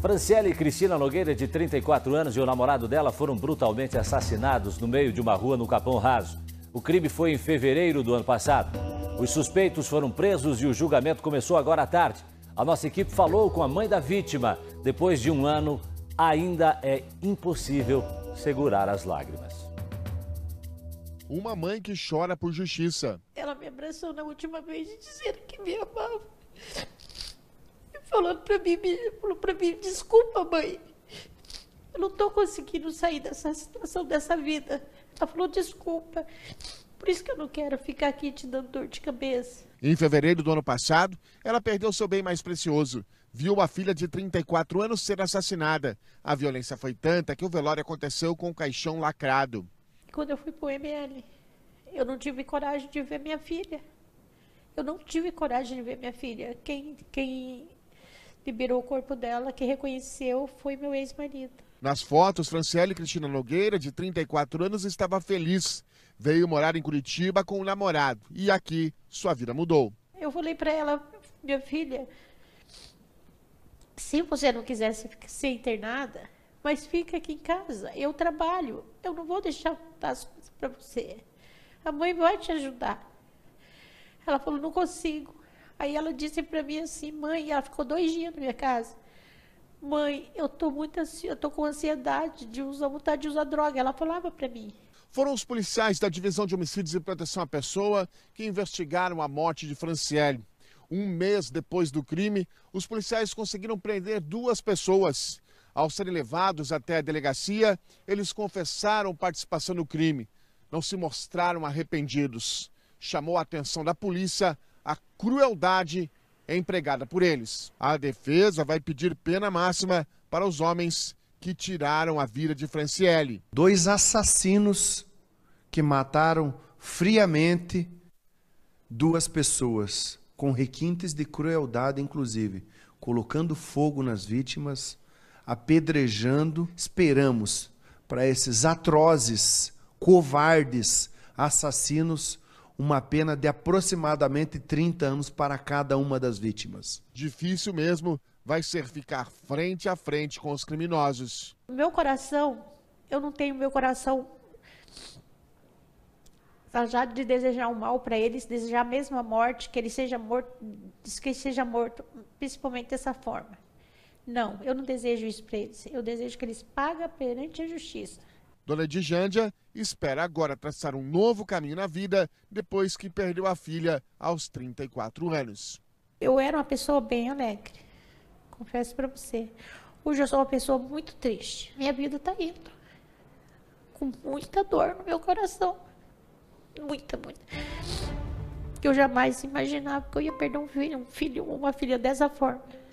Franciele Cristina Nogueira, de 34 anos, e o namorado dela foram brutalmente assassinados no meio de uma rua no Capão Raso. O crime foi em fevereiro do ano passado. Os suspeitos foram presos e o julgamento começou agora à tarde. A nossa equipe falou com a mãe da vítima. Depois de um ano, ainda é impossível segurar as lágrimas. Uma mãe que chora por justiça. Ela me abraçou na última vez e dizendo que me amava falando para mim, falou para mim, desculpa, mãe, eu não estou conseguindo sair dessa situação, dessa vida. Ela falou, desculpa, por isso que eu não quero ficar aqui te dando dor de cabeça. Em fevereiro do ano passado, ela perdeu seu bem mais precioso. Viu a filha de 34 anos ser assassinada. A violência foi tanta que o velório aconteceu com o caixão lacrado. Quando eu fui para o ML, eu não tive coragem de ver minha filha. Eu não tive coragem de ver minha filha. Quem, quem liberou o corpo dela, que reconheceu foi meu ex-marido. Nas fotos, Franciele Cristina Nogueira, de 34 anos, estava feliz. Veio morar em Curitiba com o um namorado e aqui sua vida mudou. Eu falei para ela, minha filha, se você não quisesse ser internada, mas fica aqui em casa, eu trabalho, eu não vou deixar as coisas para você. A mãe vai te ajudar. Ela falou, não consigo. Aí ela disse para mim assim, mãe, ela ficou dois dias na minha casa. Mãe, eu tô muito ansi... eu tô com ansiedade de usar vontade de usar droga. Ela falava para mim. Foram os policiais da Divisão de Homicídios e Proteção à Pessoa que investigaram a morte de Franciele. Um mês depois do crime, os policiais conseguiram prender duas pessoas. Ao serem levados até a delegacia, eles confessaram participação no crime. Não se mostraram arrependidos. Chamou a atenção da polícia a crueldade empregada por eles. A defesa vai pedir pena máxima para os homens que tiraram a vida de Franciele. Dois assassinos que mataram friamente duas pessoas, com requintes de crueldade, inclusive, colocando fogo nas vítimas, apedrejando. Esperamos para esses atrozes, covardes, assassinos uma pena de aproximadamente 30 anos para cada uma das vítimas. Difícil mesmo vai ser ficar frente a frente com os criminosos. Meu coração, eu não tenho meu coração fajado de desejar o mal para eles, desejar mesmo a morte, que ele seja morto, que ele seja morto, principalmente dessa forma. Não, eu não desejo isso para eles. Eu desejo que eles paguem perante a justiça. Dona Dijândia espera agora traçar um novo caminho na vida depois que perdeu a filha aos 34 anos. Eu era uma pessoa bem alegre, confesso para você. Hoje eu sou uma pessoa muito triste. Minha vida está indo com muita dor no meu coração. Muita, muita. Que eu jamais imaginava que eu ia perder um filho, um filho, uma filha dessa forma.